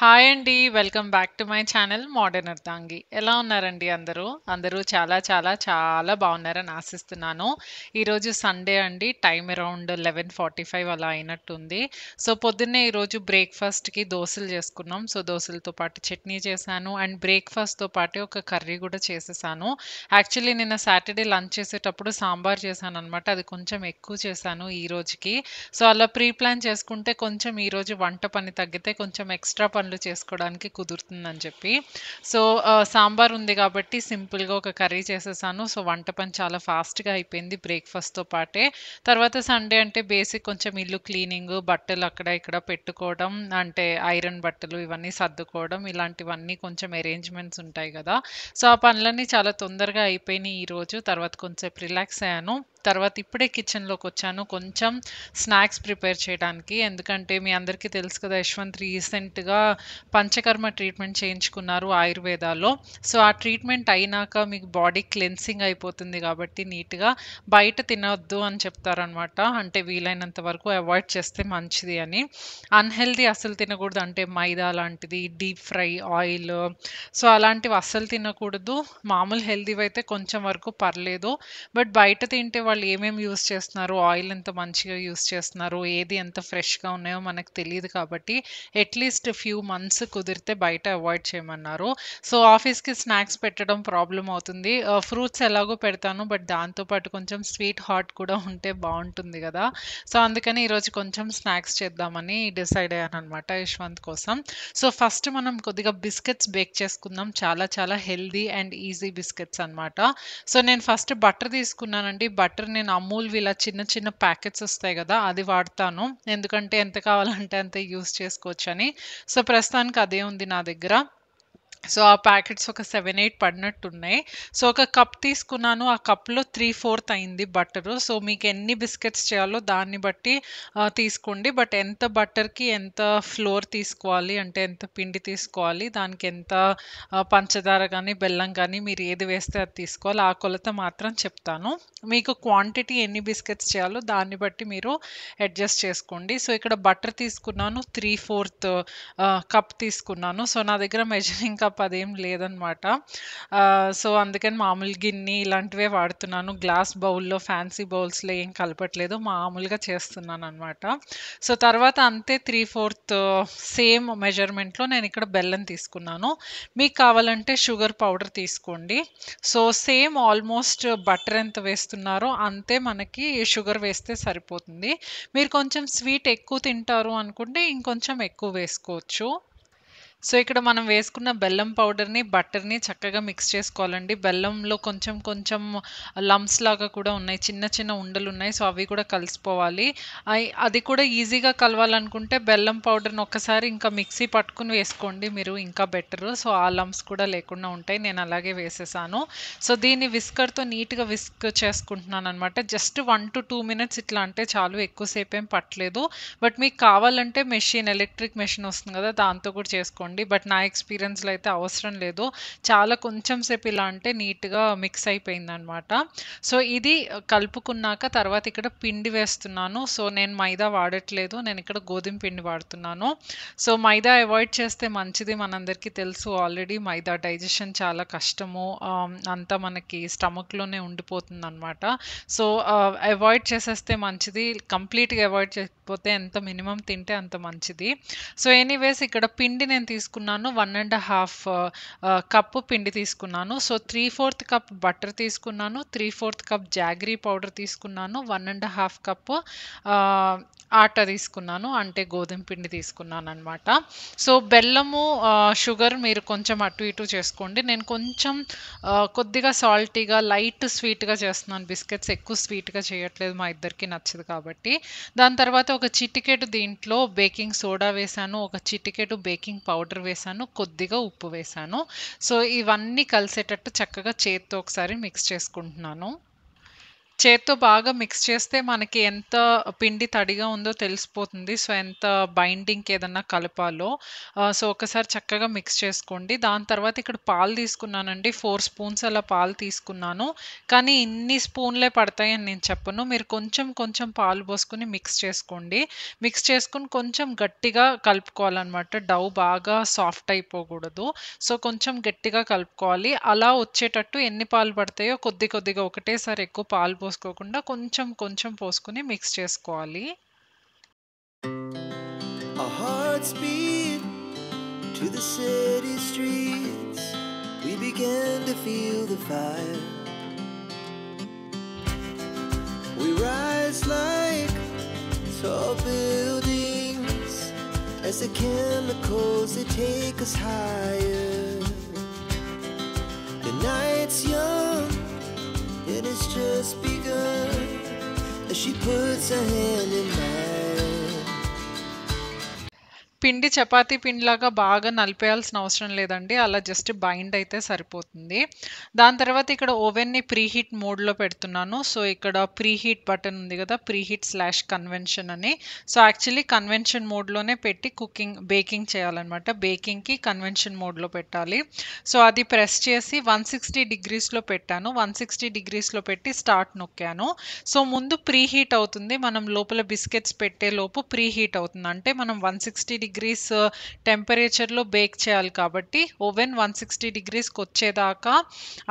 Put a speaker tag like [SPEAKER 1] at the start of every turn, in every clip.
[SPEAKER 1] Hi అండి welcome back to my channel modern అర్థాంగి ఎలా ఉన్నారండి అందరూ అందరూ చాలా చాలా చాలా బాగున్నారని ఆశిస్తున్నాను ఈరోజు సండే అండి time around eleven forty five అలా అయినట్టుంది సో పొద్దున్నే ఈరోజు బ్రేక్ఫాస్ట్కి దోశలు చేసుకున్నాం సో దోశలతో పాటు చట్నీ చేశాను అండ్ బ్రేక్ఫాస్ట్తో పాటు ఒక కర్రీ కూడా చేసేసాను యాక్చువల్లీ నిన్న సాటర్డే లంచ్ చేసేటప్పుడు సాంబార్ చేశాను అనమాట అది కొంచెం ఎక్కువ చేశాను ఈ రోజుకి సో అలా ప్రీ ప్లాన్ చేసుకుంటే కొంచెం ఈరోజు వంట పని తగ్గితే కొంచెం ఎక్స్ట్రా పనులు చేసుకోవడానికి కుదురుతుందని చెప్పి సో సాంబార్ ఉంది కాబట్టి సింపుల్గా ఒక కర్రీ చేసేసాను సో వంట పని చాలా ఫాస్ట్గా అయిపోయింది బ్రేక్ఫాస్ట్తో పాటే తర్వాత సండే అంటే బేసిక్ కొంచెం ఇల్లు క్లీనింగ్ బట్టలు అక్కడ ఇక్కడ పెట్టుకోవడం అంటే ఐరన్ బట్టలు ఇవన్నీ సర్దుకోవడం ఇలాంటివన్నీ కొంచెం అరేంజ్మెంట్స్ ఉంటాయి కదా సో ఆ పనులన్నీ చాలా తొందరగా అయిపోయినాయి ఈరోజు తర్వాత కొంచెం రిలాక్స్ అయ్యాను తర్వాత ఇప్పుడే కిచెన్లోకి వచ్చాను కొంచెం స్నాక్స్ ప్రిపేర్ చేయడానికి ఎందుకంటే మీ అందరికీ తెలుసు కదా యశ్వంత్ రీసెంట్గా పంచకర్మ ట్రీట్మెంట్ చేయించుకున్నారు ఆయుర్వేదాలో సో ఆ ట్రీట్మెంట్ అయినాక మీకు బాడీ క్లెన్సింగ్ అయిపోతుంది కాబట్టి నీట్గా బయట తినవద్దు అని చెప్తారనమాట అంటే వీలైనంత వరకు అవాయిడ్ చేస్తే మంచిది అని అన్హెల్దీ అసలు తినకూడదు అంటే మైదా లాంటిది డీప్ ఫ్రై ఆయిల్ సో అలాంటివి అస్సలు తినకూడదు మామూలు హెల్దీవి అయితే కొంచెం వరకు పర్లేదు బట్ బయట తింటే వాళ్ళు ఏమేమి యూస్ చేస్తున్నారు ఆయిల్ ఎంత మంచిగా యూస్ చేస్తున్నారు ఏది ఎంత ఫ్రెష్గా ఉన్నాయో మనకు తెలియదు కాబట్టి అట్లీస్ట్ ఫ్యూ మంత్స్ కుదిరితే బయట అవాయిడ్ చేయమన్నారు సో ఆఫీస్కి స్నాక్స్ పెట్టడం ప్రాబ్లం అవుతుంది ఫ్రూట్స్ ఎలాగో పెడతాను బట్ దాంతోపాటు కొంచెం స్వీట్ హాట్ కూడా ఉంటే బాగుంటుంది కదా సో అందుకని ఈరోజు కొంచెం స్నాక్స్ చేద్దామని డిసైడ్ అయ్యాను అనమాట యశ్వంత్ కోసం సో ఫస్ట్ మనం కొద్దిగా బిస్కెట్స్ బేక్ చేసుకుందాం చాలా చాలా హెల్దీ అండ్ ఈజీ బిస్కెట్స్ అనమాట సో నేను ఫస్ట్ బటర్ తీసుకున్నానండి బటర్ వాటర్ నేను అమూల్ ఇలా చిన్న చిన్న ప్యాకెట్స్ వస్తాయి కదా అది వాడతాను ఎందుకంటే ఎంత కావాలంటే అంత యూస్ చేసుకోవచ్చు అని సో ప్రస్తుతానికి అదే ఉంది నా దగ్గర సో ఆ ప్యాకెట్స్ ఒక సెవెన్ ఎయిట్ పడినట్టున్నాయి సో ఒక కప్ తీసుకున్నాను ఆ కప్లో త్రీ ఫోర్త్ అయింది బటరు సో మీకు ఎన్ని బిస్కెట్స్ చేయాలో దాన్ని బట్టి తీసుకోండి బట్ ఎంత బటర్కి ఎంత ఫ్లోర్ తీసుకోవాలి అంటే ఎంత పిండి తీసుకోవాలి దానికి ఎంత పంచదార కానీ బెల్లం కానీ మీరు ఏది వేస్తే అది తీసుకోవాలి ఆ కొలత మాత్రం చెప్తాను మీకు క్వాంటిటీ ఎన్ని బిస్కెట్స్ చేయాలో దాన్ని బట్టి మీరు అడ్జస్ట్ చేసుకోండి సో ఇక్కడ బటర్ తీసుకున్నాను త్రీ ఫోర్త్ కప్ తీసుకున్నాను సో నా దగ్గర మెజరింగ్ కప్ అదేం లేదనమాట సో అందుకని మామూలు గిన్నె ఇలాంటివే వాడుతున్నాను గ్లాస్ బౌల్లో ఫ్యాన్సీ బౌల్స్లో ఏం కలపట్లేదు మామూలుగా చేస్తున్నాను అనమాట సో తర్వాత అంతే త్రీ ఫోర్త్ సేమ్ మెజర్మెంట్లో నేను ఇక్కడ బెల్లం తీసుకున్నాను మీకు కావాలంటే షుగర్ పౌడర్ తీసుకోండి సో సేమ్ ఆల్మోస్ట్ బటర్ ఎంత వేస్తున్నారో అంతే మనకి షుగర్ వేస్తే సరిపోతుంది మీరు కొంచెం స్వీట్ ఎక్కువ తింటారు అనుకుంటే ఇంకొంచెం ఎక్కువ వేసుకోవచ్చు సో ఇక్కడ మనం వేసుకున్న బెల్లం పౌడర్ని బట్టర్ని చక్కగా మిక్స్ చేసుకోవాలండి బెల్లంలో కొంచెం కొంచెం లమ్స్ లాగా కూడా ఉన్నాయి చిన్న చిన్న ఉండలు ఉన్నాయి సో అవి కూడా కలిసిపోవాలి అది కూడా ఈజీగా కలవాలనుకుంటే బెల్లం పౌడర్ని ఒక్కసారి ఇంకా మిక్సీ పట్టుకుని వేసుకోండి మీరు ఇంకా బెటరు సో ఆ లమ్స్ కూడా లేకుండా ఉంటాయి నేను అలాగే వేసేసాను సో దీన్ని విస్కర్తో నీట్గా విస్క్ చేసుకుంటున్నాను అనమాట just one to two minutes ఇట్లా అంటే చాలు ఎక్కువసేపు ఏం పట్టలేదు బట్ మీకు కావాలంటే మెషిన్ ఎలక్ట్రిక్ మెషిన్ వస్తుంది కదా దాంతో కూడా చేసుకోండి చేసుకోండి బట్ నా ఎక్స్పీరియన్స్లో అయితే అవసరం లేదు చాలా కొంచెం సేపు ఇలా అంటే నీట్గా మిక్స్ అయిపోయింది అనమాట సో ఇది కలుపుకున్నాక తర్వాత ఇక్కడ పిండి వేస్తున్నాను సో నేను మైదా వాడట్లేదు నేను ఇక్కడ గోధుమ పిండి వాడుతున్నాను సో మైదా అవాయిడ్ చేస్తే మంచిది మనందరికీ తెలుసు ఆల్రెడీ మైదా డైజెషన్ చాలా కష్టము అంతా మనకి స్టమక్లోనే ఉండిపోతుంది అనమాట సో అవాయిడ్ చేసేస్తే మంచిది కంప్లీట్గా అవాయిడ్ చే లేకపోతే ఎంత మినిమం తింటే అంత మంచిది సో ఎనీవేస్ ఇక్కడ పిండి నేను తీసుకున్నాను వన్ అండ్ హాఫ్ కప్పు పిండి తీసుకున్నాను so three fourth cup butter తీసుకున్నాను three fourth cup jaggery powder తీసుకున్నాను వన్ అండ్ హాఫ్ కప్పు ఆట తీసుకున్నాను అంటే గోధుమ పిండి తీసుకున్నాను అనమాట సో బెల్లము షుగర్ మీరు కొంచెం అటు ఇటు చేసుకోండి నేను కొంచెం కొద్దిగా సాల్టీగా లైట్ స్వీట్గా చేస్తున్నాను బిస్కెట్స్ ఎక్కువ స్వీట్గా చేయట్లేదు మా ఇద్దరికి నచ్చదు కాబట్టి దాని తర్వాత ఒక చిటికెటు దీంట్లో బేకింగ్ సోడా వేసాను ఒక చిటికెటు బేకింగ్ పౌడర్ వేసాను కొద్దిగా ఉప్పు వేసాను సో ఇవన్నీ కలిసేటట్టు చక్కగా చేత్తో ఒకసారి మిక్స్ చేసుకుంటున్నాను చేత్తో బాగా మిక్స్ చేస్తే మనకి ఎంత పిండి తడిగా ఉందో తెలిసిపోతుంది సో ఎంత బైండింగ్ ఏదన్నా కలపాలో సో ఒకసారి చక్కగా మిక్స్ చేసుకోండి దాని తర్వాత ఇక్కడ పాలు తీసుకున్నానండి ఫోర్ స్పూన్స్ అలా పాలు తీసుకున్నాను కానీ ఇన్ని స్పూన్లే పడతాయని నేను చెప్పను మీరు కొంచెం కొంచెం పాలు పోసుకుని మిక్స్ చేసుకోండి మిక్స్ చేసుకుని కొంచెం గట్టిగా కలుపుకోవాలన్నమాట డవ్ బాగా సాఫ్ట్ అయిపోకూడదు సో కొంచెం గట్టిగా కలుపుకోవాలి అలా వచ్చేటట్టు ఎన్ని పాలు పడతాయో కొద్ది కొద్దిగా ఒకటేసారి ఎక్కువ పాలు పోసుకోకుండా కొంచెం కొంచెం పోసుకుని మిక్స్ చేసుకోవాలి
[SPEAKER 2] To the city streets, we began to feel the fire. We rise like tall buildings as the chemicals they take us higher. The night's
[SPEAKER 1] young, and it's just she puts her hand in mine. పిండి చపాతీ పిండిలాగా బాగా నలిపేయాల్సిన అవసరం లేదండి అలా just bind అయితే సరిపోతుంది దాని తర్వాత ఇక్కడ ఓవెన్ని ప్రీహీట్ మోడ్లో పెడుతున్నాను సో ఇక్కడ ప్రీహీట్ బటన్ ఉంది కదా ప్రీహీట్ స్లాష్ కన్వెన్షన్ అని సో యాక్చువల్లీ కన్వెన్షన్ మోడ్లోనే పెట్టి కుకింగ్ బేకింగ్ చేయాలన్నమాట బేకింగ్కి కన్వెన్షన్ మోడ్లో పెట్టాలి సో అది ప్రెస్ చేసి వన్ సిక్స్టీ డిగ్రీస్లో పెట్టాను వన్ సిక్స్టీ డిగ్రీస్లో పెట్టి స్టార్ట్ నొక్కాను సో ముందు ప్రీహీట్ అవుతుంది మనం లోపల బిస్కెట్స్ పెట్టే లోపు ప్రీహీట్ అవుతుంది అంటే మనం వన్ సిక్స్టీ డిగ్రీస్ టెంపరేచర్లో బేక్ చేయాలి కాబట్టి ఓవెన్ వన్ సిక్స్టీ డిగ్రీస్కి వచ్చేదాకా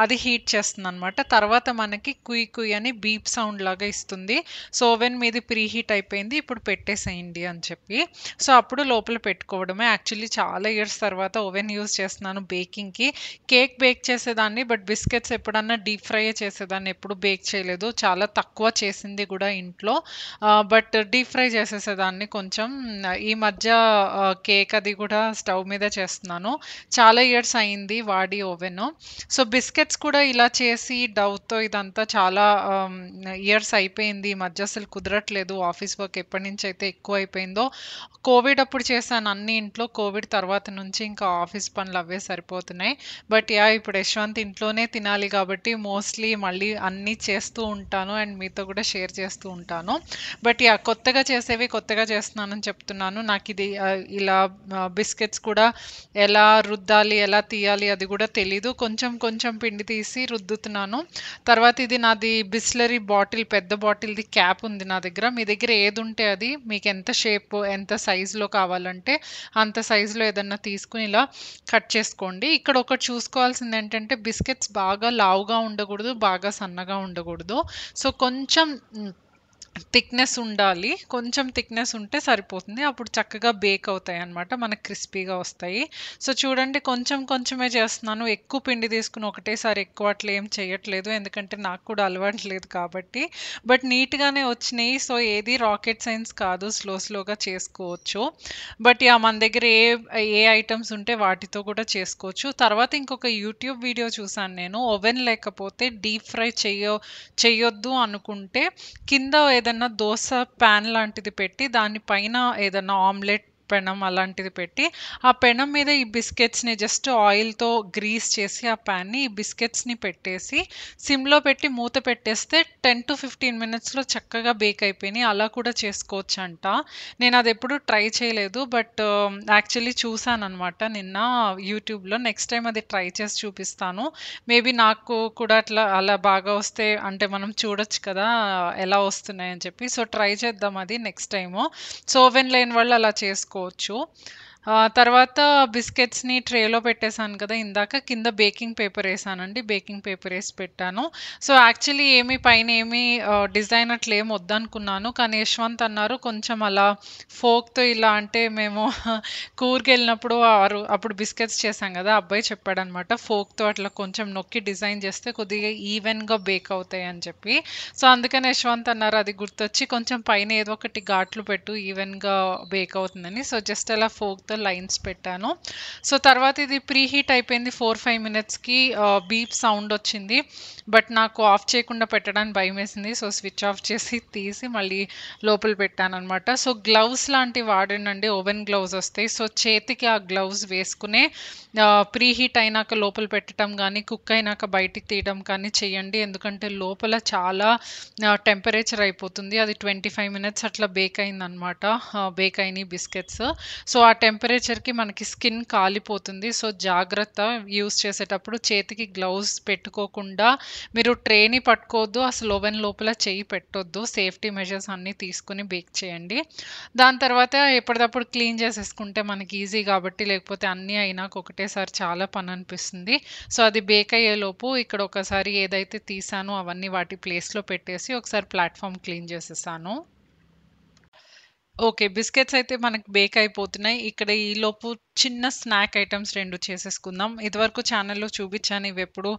[SPEAKER 1] అది హీట్ చేస్తుంది అనమాట తర్వాత మనకి కుయ్ కుయ్ అని బీప్ సౌండ్ లాగా ఇస్తుంది సో ఓవెన్ మీద ప్రీ హీట్ అయిపోయింది ఇప్పుడు పెట్టేసేయండి అని చెప్పి సో అప్పుడు లోపల పెట్టుకోవడమే యాక్చువల్లీ చాలా ఇయర్స్ తర్వాత ఓవెన్ యూస్ చేస్తున్నాను బేకింగ్కి కేక్ బేక్ చేసేదాన్ని బట్ బిస్కెట్స్ ఎప్పుడన్నా డీప్ ఫ్రై చేసేదాన్ని ఎప్పుడు బేక్ చేయలేదు చాలా తక్కువ చేసింది కూడా ఇంట్లో బట్ డీప్ ఫ్రై చేసేసేదాన్ని కొంచెం ఈ మధ్య కేక్ అది కూడా స్టవ్ మీద చేస్తున్నాను చాలా ఇయర్స్ అయింది వాడి ఓవెన్ సో బిస్కెట్స్ కూడా ఇలా చేసి డౌతో ఇదంతా చాలా ఇయర్స్ అయిపోయింది మధ్య అసలు కుదరట్లేదు ఆఫీస్ వర్క్ ఎప్పటి నుంచి అయితే ఎక్కువ అయిపోయిందో కోవిడ్ అప్పుడు చేశాను అన్ని ఇంట్లో కోవిడ్ తర్వాత నుంచి ఇంకా ఆఫీస్ పనులు అవే సరిపోతున్నాయి బట్ యా ఇప్పుడు యశ్వంత్ ఇంట్లోనే తినాలి కాబట్టి మోస్ట్లీ మళ్ళీ అన్నీ చేస్తూ ఉంటాను అండ్ మీతో కూడా షేర్ చేస్తూ ఉంటాను బట్ యా కొత్తగా చేసేవి కొత్తగా చేస్తున్నానని చెప్తున్నాను నాకు ఇది ఇలా బిస్కెట్స్ కూడా ఎలా రుద్దాలి ఎలా తీయాలి అది కూడా తెలీదు కొంచెం కొంచెం పిండి తీసి రుద్దుతున్నాను తర్వాత ఇది నాది బిస్లరీ బాటిల్ పెద్ద బాటిల్ది క్యాప్ ఉంది నా దగ్గర మీ దగ్గర ఏది ఉంటే అది మీకు ఎంత షేప్ ఎంత సైజులో కావాలంటే అంత సైజులో ఏదన్నా తీసుకుని ఇలా కట్ చేసుకోండి ఇక్కడ ఒకటి చూసుకోవాల్సింది ఏంటంటే బిస్కెట్స్ బాగా లావుగా ఉండకూడదు బాగా సన్నగా ఉండకూడదు సో కొంచెం థిక్నెస్ ఉండాలి కొంచెం థిక్నెస్ ఉంటే సరిపోతుంది అప్పుడు చక్కగా బేక్ అవుతాయి అనమాట మనకు క్రిస్పీగా వస్తాయి సో చూడండి కొంచెం కొంచెమే చేస్తున్నాను ఎక్కువ పిండి తీసుకుని ఒకటేసారి ఎక్కువ అట్లా ఏం చేయట్లేదు ఎందుకంటే నాకు కూడా అలవాటు లేదు కాబట్టి బట్ నీట్గానే వచ్చినాయి సో ఏది రాకెట్ సైన్స్ కాదు స్లో స్లోగా చేసుకోవచ్చు బట్ యా మన దగ్గర ఏ ఏ ఐటమ్స్ ఉంటే వాటితో కూడా చేసుకోవచ్చు తర్వాత ఇంకొక యూట్యూబ్ వీడియో చూసాను నేను ఓవెన్ లేకపోతే డీప్ ఫ్రై చెయ్య చెయ్యొద్దు అనుకుంటే కింద ఏదన్నా దోశ ప్యాన్ లాంటిది పెట్టి దానిపైన ఏదన్నా ఆమ్లెట్ పెనం అలాంటిది పెట్టి ఆ పెనం మీద ఈ బిస్కెట్స్ని జస్ట్ ఆయిల్తో గ్రీస్ చేసి ఆ ప్యాన్ని ఈ బిస్కెట్స్ని పెట్టేసి సిమ్లో పెట్టి మూత పెట్టేస్తే టెన్ టు ఫిఫ్టీన్ మినిట్స్లో చక్కగా బేక్ అయిపోయినాయి అలా కూడా చేసుకోవచ్చు అంట నేను అది ఎప్పుడు ట్రై చేయలేదు బట్ యాక్చువల్లీ చూసాను అనమాట నిన్న యూట్యూబ్లో నెక్స్ట్ టైం అది ట్రై చేసి చూపిస్తాను మేబీ నాకు కూడా అట్లా అలా బాగా వస్తే అంటే మనం చూడొచ్చు కదా ఎలా వస్తున్నాయని చెప్పి సో ట్రై చేద్దాం అది నెక్స్ట్ టైము సో ఓవెన్ లేని వాళ్ళు అలా చేసుకో Gracias. తర్వాత బిస్కెట్స్ని ట్రేలో పెట్టేశాను కదా ఇందాక కింద బేకింగ్ పేపర్ వేసానండి బేకింగ్ పేపర్ వేసి పెట్టాను సో యాక్చువల్లీ ఏమి పైన ఏమి డిజైన్ అట్లా వద్దనుకున్నాను కానీ యశ్వంత్ అన్నారు కొంచెం అలా ఫోక్తో ఇలా అంటే మేము కూర్కి వెళ్ళినప్పుడు అప్పుడు బిస్కెట్స్ చేశాం కదా అబ్బాయి చెప్పాడనమాట ఫోక్తో అట్లా కొంచెం నొక్కి డిజైన్ చేస్తే కొద్దిగా ఈవెన్గా బేక్ అవుతాయి అని చెప్పి సో అందుకని యశ్వంత్ అన్నారు అది గుర్తొచ్చి కొంచెం పైన ఏదో ఒకటి ఘాట్లు పెట్టు ఈవెన్గా బేక్ అవుతుందని సో జస్ట్ అలా ఫోక్తో హెల్ప్తో లైన్స్ పెట్టాను సో తర్వాత ఇది ప్రీ హీట్ అయిపోయింది ఫోర్ ఫైవ్ మినిట్స్కి బీప్ సౌండ్ వచ్చింది బట్ నాకు ఆఫ్ చేయకుండా పెట్టడానికి భయం వేసింది సో స్విచ్ ఆఫ్ చేసి తీసి మళ్ళీ లోపల పెట్టాను అనమాట సో గ్లౌస్ లాంటివి వాడినండి ఓవెన్ గ్లౌస్ వస్తాయి సో చేతికి ఆ గ్లౌస్ వేసుకునే ప్రీ హీట్ అయినాక లోపల పెట్టడం కానీ కుక్ అయినాక బయటికి తీయడం కానీ చేయండి ఎందుకంటే లోపల చాలా టెంపరేచర్ అయిపోతుంది అది ట్వంటీ ఫైవ్ మినిట్స్ అట్లా బేక్ అయిందనమాట బేక్ అయినాయి బిస్కెట్స్ సో ఆ టెంపరేచర్ టెంపరేచర్కి మనకి స్కిన్ కాలిపోతుంది సో జాగ్రత్త యూస్ చేసేటప్పుడు చేతికి గ్లౌజ్ పెట్టుకోకుండా మీరు ట్రేని పట్టుకోవద్దు అసలు ఓవెన్ లోపల చేయి పెట్టొద్దు సేఫ్టీ మెజర్స్ అన్నీ తీసుకుని బేక్ చేయండి దాని తర్వాత ఎప్పటికప్పుడు క్లీన్ చేసేసుకుంటే మనకి ఈజీ కాబట్టి లేకపోతే అన్నీ అయినా ఒకటేసారి చాలా పని అనిపిస్తుంది సో అది బేక్ అయ్యేలోపు ఇక్కడ ఒకసారి ఏదైతే తీసానో అవన్నీ వాటి ప్లేస్లో పెట్టేసి ఒకసారి ప్లాట్ఫామ్ క్లీన్ చేసేసాను ఓకే. బిస్కెట్స్ అయితే మనకి బేక్ అయిపోతున్నాయి. ఇక్కడ ఈలోపు చిన్న స్నాక్ ఐటమ్స్ రెండు చేసేసుకుందాం. ఇదివరకు ఛానల్‌లో చూపించాను. ఇవి ఎప్పుడు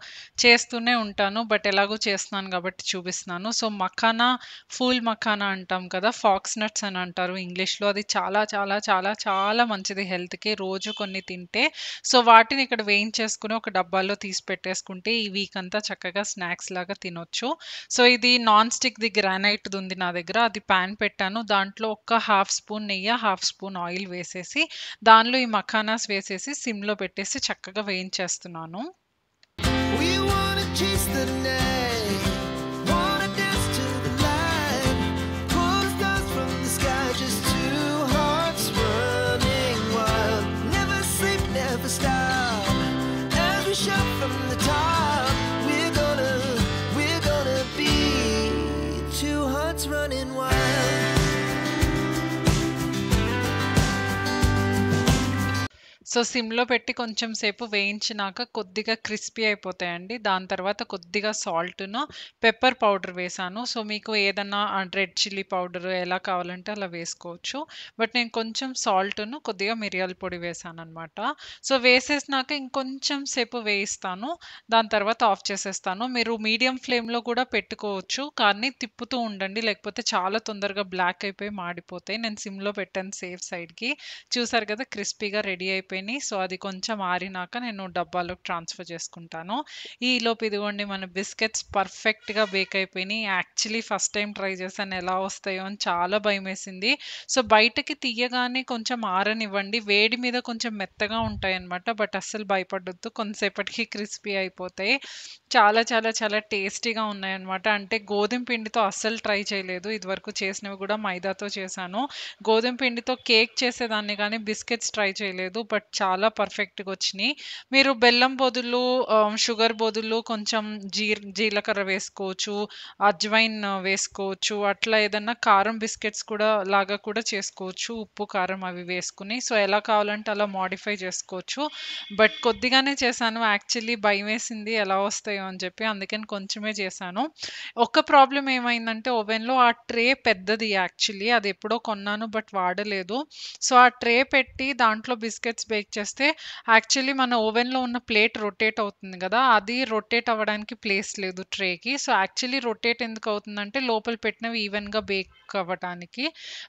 [SPEAKER 1] చేస్తూనే ఉంటాను. బట్ ఎలాగో చేస్తున్నాను కాబట్టి చూపిస్తున్నాను. సో, మఖానా, ఫూల్ మఖానా అంటాం కదా! ఫాక్స్ నట్స్ అని అంటారు ఇంగ్లీష్‌లో. అది చాలా చాలా చాలా చాలా మంచిది హెల్త్‌కి. రోజు కొన్ని తింటే సో, వాటిని ఇక్కడ వేయించేసుకుని ఒక డబ్బాలో తీసి పెట్టేసుకుంటే ఈ వీక్ అంతా చక్కగా స్నాక్స్ లాగా తినొచ్చు. సో, ఇది నాన్ స్టిక్‌ది ఉంది నా దగ్గర. అది పాన్ పెట్టాను. దాంట్లో ఒక్క హాఫ్ స్పూన్ నెయ్యి హాఫ్ స్పూన్ ఆయిల్ వేసేసి దానిలో ఈ మఖానాస్ వేసేసి సిమ్లో పెట్టేసి చక్కగా వేయించేస్తున్నాను
[SPEAKER 2] from the top
[SPEAKER 1] సో సిమ్లో పెట్టి కొంచెం సేపు వేయించినాక కొద్దిగా క్రిస్పీ అయిపోతాయండి దాని తర్వాత కొద్దిగా సాల్ట్ను పెప్పర్ పౌడర్ వేసాను సో మీకు ఏదన్నా రెడ్ చిల్లీ పౌడర్ ఎలా కావాలంటే అలా వేసుకోవచ్చు బట్ నేను కొంచెం సాల్ట్ను కొద్దిగా మిరియాల పొడి వేసాను అనమాట సో వేసేసినాక ఇంకొంచెం సేపు వేయిస్తాను దాని తర్వాత ఆఫ్ చేసేస్తాను మీరు మీడియం ఫ్లేమ్లో కూడా పెట్టుకోవచ్చు కానీ తిప్పుతూ ఉండండి లేకపోతే చాలా తొందరగా బ్లాక్ అయిపోయి మాడిపోతాయి నేను సిమ్లో పెట్టాను సేఫ్ సైడ్కి చూసారు కదా క్రిస్పీగా రెడీ అయిపోయి అయిపోయినాయి సో అది కొంచెం ఆరినాక నేను డబ్బాలోకి ట్రాన్స్ఫర్ చేసుకుంటాను ఈలోపు ఇదిగోండి మన బిస్కెట్స్ పర్ఫెక్ట్గా బేక్ అయిపోయినాయి యాక్చువల్లీ ఫస్ట్ టైం ట్రై చేశాను ఎలా వస్తాయో అని చాలా భయం వేసింది సో బయటకి తీయగానే కొంచెం ఆరనివ్వండి వేడి మీద కొంచెం మెత్తగా ఉంటాయన్నమాట బట్ అస్సలు భయపడొద్దు కొంతసేపటికి క్రిస్పీ అయిపోతాయి చాలా చాలా చాలా టేస్టీగా ఉన్నాయన్నమాట అంటే గోధుమ పిండితో అస్సలు ట్రై చేయలేదు ఇదివరకు చేసినవి కూడా మైదాతో చేశాను గోధుమ పిండితో కేక్ చేసేదాన్ని కానీ బిస్కెట్స్ ట్రై చేయలేదు బట్ చాలా పర్ఫెక్ట్గా వచ్చినాయి మీరు బెల్లం బొదులు షుగర్ బొదులు కొంచెం జీ జీలకర్ర వేసుకోవచ్చు అజ్వైన్ వేసుకోవచ్చు అట్లా ఏదన్నా కారం బిస్కెట్స్ కూడా లాగా కూడా చేసుకోవచ్చు ఉప్పు కారం అవి వేసుకుని సో ఎలా కావాలంటే అలా మాడిఫై చేసుకోవచ్చు బట్ కొద్దిగానే చేశాను యాక్చువల్లీ భయం వేసింది ఎలా వస్తాయో అని చెప్పి అందుకని కొంచెమే చేశాను ఒక ప్రాబ్లం ఏమైందంటే ఓవెన్లో ఆ ట్రే పెద్దది యాక్చువల్లీ అది ఎప్పుడో కొన్నాను బట్ వాడలేదు సో ఆ ట్రే పెట్టి దాంట్లో బిస్కెట్స్ బే షేక్ చేస్తే యాక్చువల్లీ మన ఓవెన్లో ఉన్న ప్లేట్ రొటేట్ అవుతుంది కదా అది రొటేట్ అవ్వడానికి ప్లేస్ లేదు ట్రేకి సో యాక్చువల్లీ రొటేట్ ఎందుకు అవుతుందంటే లోపల పెట్టినవి ఈవెన్గా బేక్ అవ్వడానికి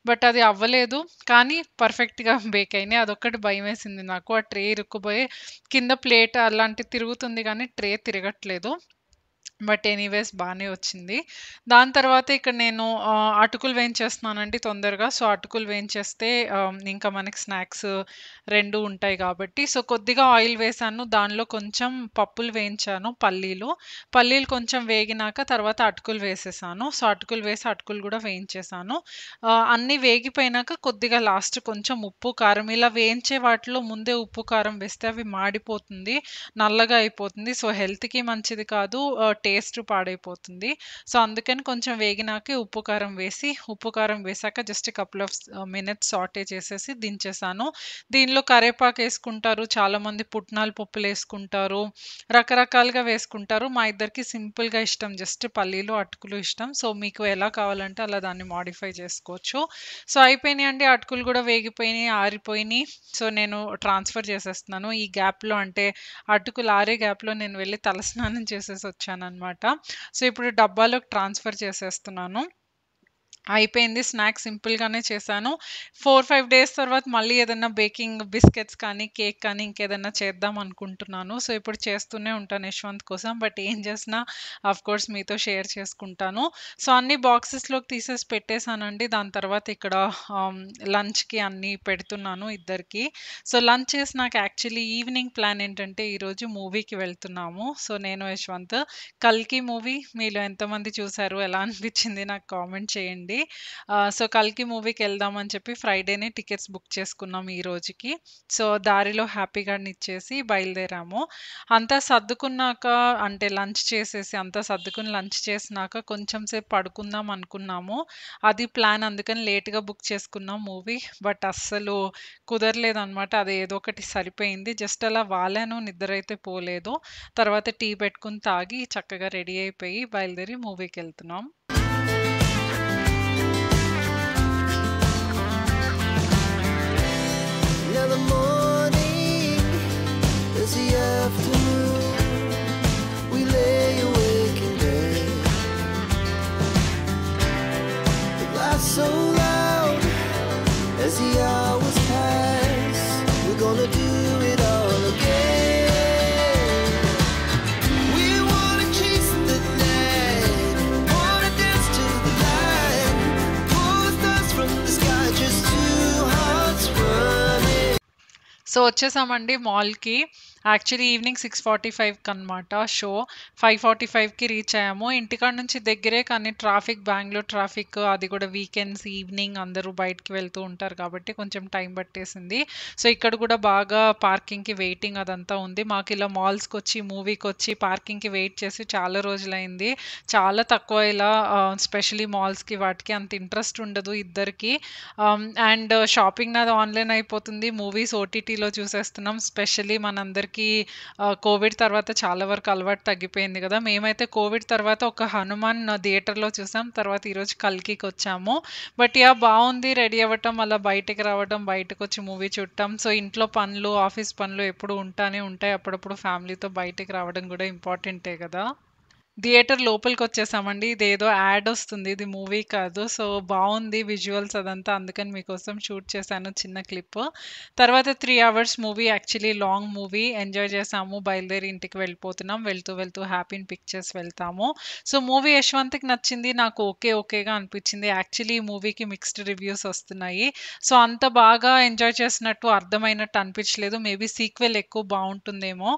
[SPEAKER 1] బట్ అది అవ్వలేదు కానీ పర్ఫెక్ట్గా బేక్ అయినాయి అదొక్కటి భయం వేసింది నాకు ఆ ట్రే ఇరుక్కుపోయి కింద ప్లేట్ అలాంటి తిరుగుతుంది కానీ ట్రే తిరగట్లేదు బట్ ఎనీవేస్ బాగానే వచ్చింది దాని తర్వాత ఇక్కడ నేను అటుకులు వేయించేస్తున్నానండి తొందరగా సో అటుకులు వేయించేస్తే ఇంకా మనకి స్నాక్స్ రెండు ఉంటాయి కాబట్టి సో కొద్దిగా ఆయిల్ వేసాను దానిలో కొంచెం పప్పులు వేయించాను పల్లీలు పల్లీలు కొంచెం వేగినాక తర్వాత అటుకులు వేసేసాను సో అటుకులు వేసి అటుకులు కూడా వేయించేసాను అన్నీ వేగిపోయినాక కొద్దిగా లాస్ట్ కొంచెం ఉప్పు కారం ఇలా వేయించే వాటిలో ముందే ఉప్పు కారం వేస్తే అవి మాడిపోతుంది నల్లగా అయిపోతుంది సో హెల్త్కి మంచిది కాదు టేస్ట్ టేస్ట్ పాడైపోతుంది సో అందుకని కొంచెం వేగినాక ఉప్పు కారం వేసి ఉప్పు కారం వేసాక just couple of minutes saute చేసేసి దించేసాను దీనిలో కరేపాకు వేసుకుంటారు చాలామంది పుట్నాల పప్పులు వేసుకుంటారు రకరకాలుగా వేసుకుంటారు మా ఇద్దరికి సింపుల్గా ఇష్టం జస్ట్ పల్లీలు అటుకులు ఇష్టం సో మీకు ఎలా కావాలంటే అలా దాన్ని మాడిఫై చేసుకోవచ్చు సో అయిపోయినాయి అండి అటుకులు కూడా వేగిపోయినాయి ఆరిపోయినాయి సో నేను ట్రాన్స్ఫర్ చేసేస్తున్నాను ఈ గ్యాప్లో అంటే అటుకులు ఆరే గ్యాప్లో నేను వెళ్ళి తలస్నానం చేసేసి వచ్చాను అనమాట సో ఇప్పుడు డబ్బాలోకి ట్రాన్స్ఫర్ చేసేస్తున్నాను అయిపోయింది స్నాక్ సింపుల్గానే చేశాను ఫోర్ ఫైవ్ డేస్ తర్వాత మళ్ళీ ఏదైనా బేకింగ్ బిస్కెట్స్ కానీ కేక్ కానీ ఇంకేదైనా చేద్దాం అనుకుంటున్నాను సో ఇప్పుడు చేస్తూనే ఉంటాను యశ్వంత్ కోసం బట్ ఏం చేసినా ఆఫ్ కోర్స్ మీతో షేర్ చేసుకుంటాను సో అన్ని బాక్సెస్లోకి తీసేసి పెట్టేశానండి దాని తర్వాత ఇక్కడ లంచ్కి అన్నీ పెడుతున్నాను ఇద్దరికి సో లంచ్ చేసి నాకు యాక్చువల్లీ ఈవినింగ్ ప్లాన్ ఏంటంటే ఈరోజు మూవీకి వెళ్తున్నాము సో నేను యశ్వంత్ కల్కి మూవీ మీలో ఎంతమంది చూశారు ఎలా అనిపించింది నాకు కామెంట్ చేయండి వచ్చింది సో కల్కి మూవీకి వెళ్దామని చెప్పి ఫ్రైడేనే టికెట్స్ బుక్ చేసుకున్నాం ఈ రోజుకి సో దారిలో హ్యాపీగా ఇచ్చేసి బయలుదేరాము అంతా సర్దుకున్నాక అంటే లంచ్ చేసేసి అంతా సర్దుకుని లంచ్ చేసినాక కొంచెం సేపు పడుకుందాం అనుకున్నాము అది ప్లాన్ అందుకని లేట్గా బుక్ చేసుకున్నాం మూవీ బట్ అస్సలు కుదరలేదనమాట అది ఏదో ఒకటి సరిపోయింది జస్ట్ అలా వాళ్ళను నిద్ర అయితే పోలేదు తర్వాత టీ పెట్టుకుని తాగి చక్కగా రెడీ అయిపోయి బయలుదేరి మూవీకి వెళ్తున్నాం
[SPEAKER 2] As the afternoon we lay awake in bed The laughs so loud as the hours pass We're gonna do it all again
[SPEAKER 1] so వచ్చేసామండి మాల్కి యాక్చువల్లీ ఈవినింగ్ సిక్స్ ఫార్టీ ఫైవ్కి అనమాట షో ఫైవ్ ఫార్టీ ఫైవ్కి reach అయ్యాము ఇంటికాడ నుంచి దగ్గరే కానీ ట్రాఫిక్ బెంగళూరు ట్రాఫిక్ అది కూడా వీకెండ్స్ ఈవినింగ్ అందరూ బయటికి వెళ్తూ ఉంటారు కాబట్టి కొంచెం టైం పట్టేసింది సో ఇక్కడ కూడా బాగా పార్కింగ్కి వెయిటింగ్ అదంతా ఉంది మాకు ఇలా మాల్స్కి వచ్చి మూవీకి వచ్చి పార్కింగ్కి వెయిట్ చేసి చాలా రోజులైంది చాలా తక్కువ ఇలా స్పెషలీ మాల్స్కి వాటికి అంత ఇంట్రెస్ట్ ఉండదు ఇద్దరికి అండ్ um, షాపింగ్ నాది ఆన్లైన్ అయిపోతుంది మూవీస్ ఓటీటీలో చూసేస్తున్నాం స్పెషలీ మనందరికీ మనకి కోవిడ్ తర్వాత చాలా వరకు అలవాటు తగ్గిపోయింది కదా మేమైతే కోవిడ్ తర్వాత ఒక హనుమాన్ థియేటర్లో చూసాం తర్వాత ఈరోజు కల్కికి వచ్చాము బట్ యా బాగుంది రెడీ అవ్వటం అలా బయటకు రావడం బయటకు వచ్చి మూవీ చూడటం సో ఇంట్లో పనులు ఆఫీస్ పనులు ఎప్పుడు ఉంటానే ఉంటాయి అప్పుడప్పుడు ఫ్యామిలీతో బయటకు రావడం కూడా ఇంపార్టెంటే కదా థియేటర్ లోపలికి ఇది ఇదేదో యాడ్ వస్తుంది. ఇది మూవీ కాదు. సో, బాగుంది విజువల్స్ అదంతా. అందుకని మీకోసం షూట్ చేశాను చిన్న క్లిప్ తర్వాత three hours movie actually long movie. Enjoy చేశాము. బయలుదేరి ఇంటికి వెళ్ళిపోతున్నాం. వెళ్తూ వెళ్తూ హ్యాపీని పిక్చర్స్ వెళ్తాము. సో, మూవీ యశ్వంత్‌కి నచ్చింది. నాకు ఓకే, ఓకేగా అనిపించింది. యాక్చువల్లీ ఈ మూవీకి మిక్స్డ్ రివ్యూస్ వస్తున్నాయి. సో, అంత బాగా ఎంజాయ్ చేసినట్టు అర్థమైనట్టు అనిపించలేదు. మేబీ సీక్వెల్ ఎక్కువ బాగుంటుందేమో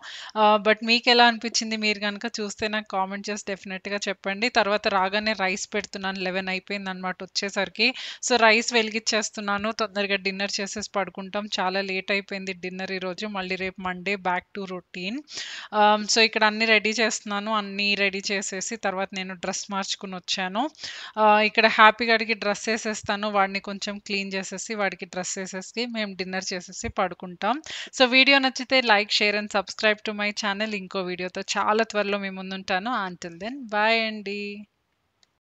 [SPEAKER 1] బట్ బట్ మీకెలా అనిపించింది? మీరు కనుక చూస్తే నాకు కామెంట్ కామెంట్ డెఫినెట్గా చెప్పండి తర్వాత రాగానే రైస్ పెడుతున్నాను లెవెన్ అయిపోయింది అనమాట వచ్చేసరికి సో రైస్ వెలిగిచ్చేస్తున్నాను తొందరగా డిన్నర్ చేసేసి పడుకుంటాం చాలా లేట్ అయిపోయింది డిన్నర్ ఈరోజు మళ్ళీ రేపు Monday back to routine so ఇక్కడ అన్ని రెడీ చేస్తున్నాను అన్నీ రెడీ చేసేసి తర్వాత నేను డ్రెస్ మార్చుకుని వచ్చాను ఇక్కడ హ్యాపీగాడికి డ్రెస్ వేసేస్తాను వాడిని కొంచెం క్లీన్ చేసేసి వాడికి డ్రెస్ వేసేసి మేము డిన్నర్ చేసేసి పడుకుంటాం సో వీడియో నచ్చితే like share and subscribe to my channel ఇంకో వీడియోతో చాలా త్వరలో మేము ముందుంటాను Until then, bye, Andy.